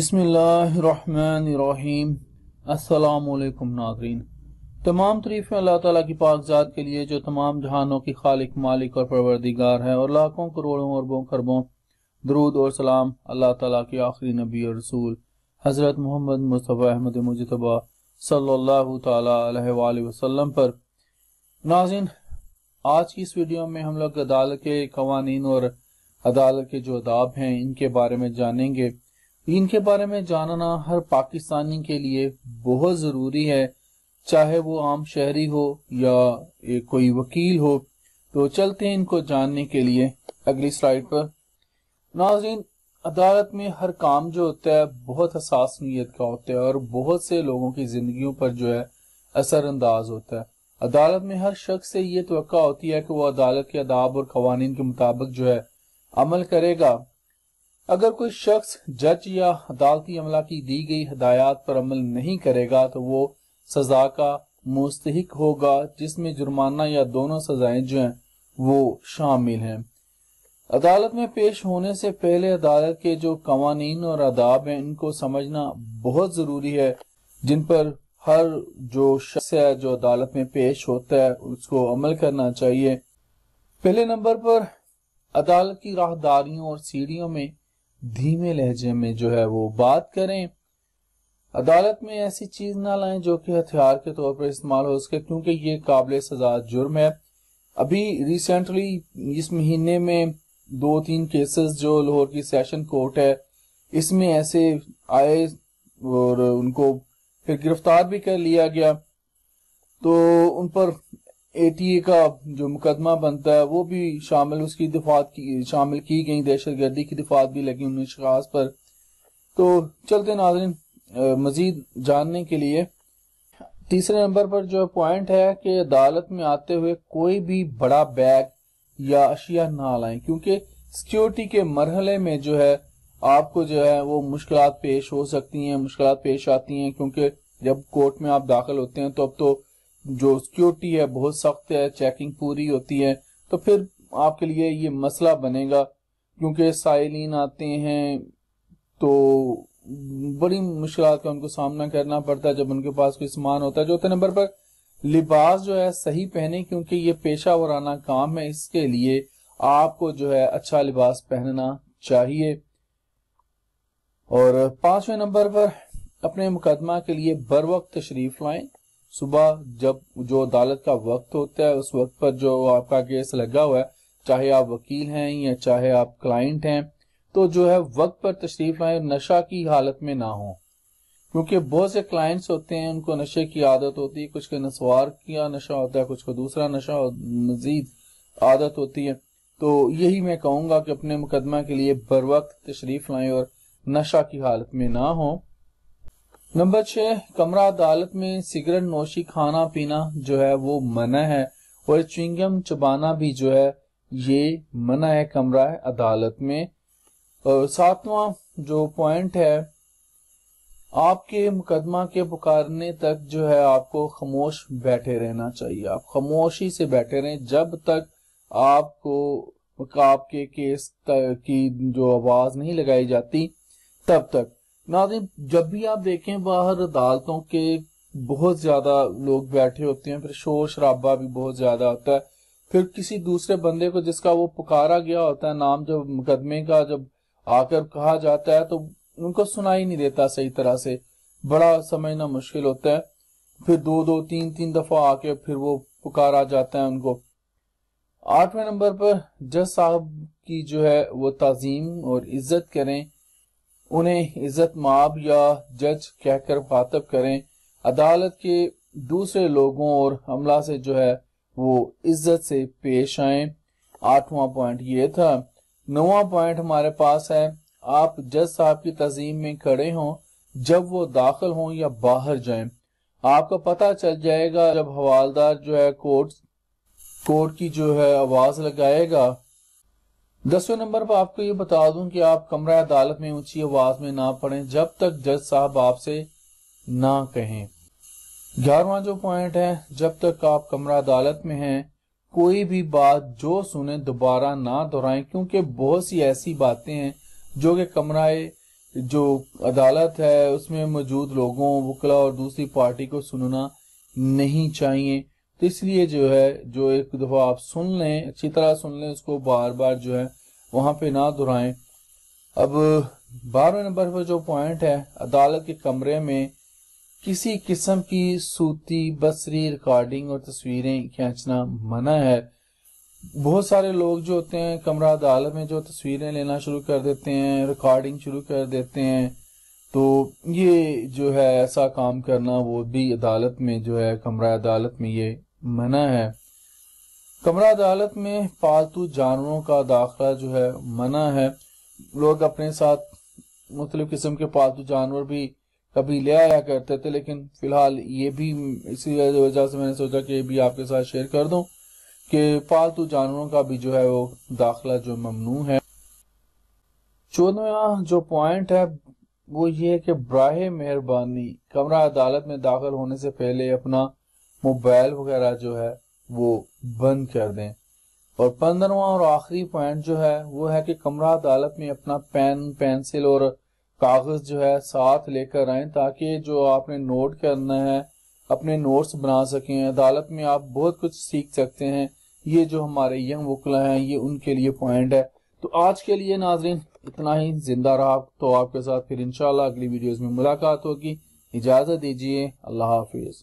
बिसमीम असलकुम नाजरीन तमाम तरीफ़ें अल्लाह ताला की पाकजात के लिए जो तमाम जहानों की खालिक मालिक और परवरदिगार है और लाखों करोड़ों अरबों खरबों दरूद और सलाम अल्लाह ताला के आखिरी नबी और रसूल हज़रत मोहम्मद मुस्तफ़ा अहमद मुजतबा सल्लल्लाहु अलैहि वसल्लम पर नाजिन आज की इस वीडियो में हम लोग अदालत के कवानीन और अदालत के जो अदाब हैं इनके बारे में जानेंगे दीन के बारे में जानना हर पाकिस्तानी के लिए बहुत ज़रूरी है चाहे वो आम शहरी हो या एक कोई वकील हो तो चलते हैं इनको जानने के लिए अगली स्लाइड पर नाजीन अदालत में हर काम जो होता है बहुत हसास नीयत का होता है और बहुत से लोगों की जिंदगियों पर जो है असरअंदाज होता है अदालत में हर शख्स से ये तो होती है कि वो अदालत के आदाब और कवानीन के मुताबिक जो है अमल करेगा अगर कोई शख्स जज या अदालती अमला की दी गई हदायत पर अमल नहीं करेगा तो वो सजा का मुस्तक होगा जिसमें जुर्माना या दोनों सजाएं जो हैं वो शामिल हैं अदालत में पेश होने से पहले अदालत के जो कवानीन और आदाब हैं इनको समझना बहुत ज़रूरी है जिन पर हर जो शख्स है जो अदालत में पेश होता है उसको अमल करना चाहिए पहले नंबर पर अदालत की राहदारियों और सीढ़ियों में धीमे लहजे में जो है वो बात करें अदालत में ऐसी चीज ना लाएं जो कि हथियार के तौर पर इस्तेमाल हो सके क्योंकि ये काबिल सजा जुर्म है अभी रिसेंटली इस महीने में दो तीन केसेस जो लाहौर की सेशन कोर्ट है इसमें ऐसे आए और उनको फिर गिरफ्तार भी कर लिया गया तो उन पर ए का जो मुकदमा बनता है वो भी शामिल उसकी दिफात की शामिल की गई दहशत गर्दी की दिफात भी लगी उन अशास पर तो चलते नाजरन मजीद जानने के लिए तीसरे नंबर पर जो पॉइंट है कि अदालत में आते हुए कोई भी बड़ा बैग या अशिया ना लाए क्योंकि सिक्योरिटी के मरहले में जो है आपको जो है वो मुश्किल पेश हो सकती हैं मुश्किल पेश आती हैं क्योंकि जब कोर्ट में आप दाखिल होते हैं तो अब तो जो सिक्योरिटी है बहुत सख्त है चेकिंग पूरी होती है तो फिर आपके लिए ये मसला बनेगा क्योंकि साइलिन आते हैं तो बड़ी मुश्किल का उनको सामना करना पड़ता है जब उनके पास कोई सामान होता है चौथे नंबर पर लिबास जो है सही पहने क्योंकि ये पेशा वराना काम है इसके लिए आपको जो है अच्छा लिबास पहनना चाहिए और पांचवें नंबर पर अपने मुकदमा के लिए बर वक्त तशरीफ लाएं सुबह जब जो अदालत का वक्त होता है उस वक्त पर जो आपका केस लगा हुआ है चाहे आप वकील हैं या चाहे आप क्लाइंट हैं तो जो है वक्त पर तशरीफ लाए नशा की हालत में ना हो क्योंकि बहुत से क्लाइंट्स होते हैं उनको नशे की आदत होती है कुछ का नसवार का नशा होता है कुछ का दूसरा नशा मजीद आदत होती है तो यही मैं कहूंगा कि अपने मुकदमा के लिए बर वक्त तशरीफ लाएं और नशा की हालत में ना हो नंबर छह कमरा अदालत में सिगरेट नोशी खाना पीना जो है वो मना है और चिंगम चबाना भी जो है ये मना है कमरा अदालत में और सातवां जो पॉइंट है आपके मुकदमा के पुकारने तक जो है आपको खामोश बैठे रहना चाहिए आप खामोशी से बैठे रहें जब तक आपको आपके केस की जो आवाज नहीं लगाई जाती तब तक नाजिम जब भी आप देखें बाहर अदालतों के बहुत ज्यादा लोग बैठे होते हैं फिर शोर शराबा भी बहुत ज्यादा होता है फिर किसी दूसरे बंदे को जिसका वो पुकारा गया होता है नाम जब मुकदमे का जब आकर कहा जाता है तो उनको सुनाई नहीं देता सही तरह से बड़ा समझना मुश्किल होता है फिर दो दो तीन तीन दफा आके फिर वो पुकारा जाता है उनको आठवें नंबर पर जज साहब की जो है वो तज़ीम और इज्जत करें उन्हें इज्जत माब या जज कहकर मुखातब करें अदालत के दूसरे लोगों और हमला से जो है वो इज्जत से पेश आए आठवा पॉइंट ये था नवा पॉइंट हमारे पास है आप जज साहब की तजीम में खड़े हों जब वो दाखिल हों या बाहर जाएं आपको पता चल जाएगा जब हवालदार जो है कोर्ट कोर्ट की जो है आवाज लगाएगा दसवें नंबर पर आपको ये बता दूं कि आप कमरा अदालत में ऊंची आवाज में ना पढ़ें जब तक जज साहब आपसे ना कहें ग्यारहवा जो पॉइंट है जब तक आप कमरा अदालत में हैं कोई भी बात जो सुने दोबारा ना दोहराएं क्योंकि बहुत सी ऐसी बातें हैं जो कि कमरा जो अदालत है उसमें मौजूद लोगों वकला और दूसरी पार्टी को सुनना नहीं चाहिए तो इसलिए जो है जो एक दफा आप सुन लें अच्छी तरह सुन लें उसको बार बार जो है वहां पे ना दोहराएं अब बारहवें नंबर पर जो पॉइंट है अदालत के कमरे में किसी किस्म की सूती बसरी रिकॉर्डिंग और तस्वीरें खींचना मना है बहुत सारे लोग जो होते हैं कमरा अदालत में जो तस्वीरें लेना शुरू कर देते हैं रिकॉर्डिंग शुरू कर देते हैं तो ये जो है ऐसा काम करना वो भी अदालत में जो है कमरा अदालत में ये मना है कमरा अदालत में पालतू जानवरों का दाखला जो है मना है लोग अपने साथ मुख्तलि किस्म के पालतू जानवर भी कभी ले आया करते थे लेकिन फिलहाल ये भी इसी वजह से मैंने सोचा कि ये भी आपके साथ शेयर कर दूं कि पालतू जानवरों का भी जो है वो दाखला जो ममनू है चौदवा जो पॉइंट है वो ये कि ब्राह मेहरबानी कमरा अदालत में दाखिल होने से पहले अपना मोबाइल वगैरह जो है वो बंद कर दें और पंद्रवा और आखिरी पॉइंट जो है वो है कि कमरा अदालत में अपना पेन पेंसिल और कागज जो है साथ लेकर आए ताकि जो आपने नोट करना है अपने नोट्स बना सकें अदालत में आप बहुत कुछ सीख सकते हैं ये जो हमारे यंग वकला हैं ये उनके लिए पॉइंट है तो आज के लिए नाजरीन इतना ही जिंदा रहा तो आपके साथ फिर इंशाल्लाह अगली वीडियोस में मुलाकात होगी इजाज़त दीजिए अल्लाह हाफिज़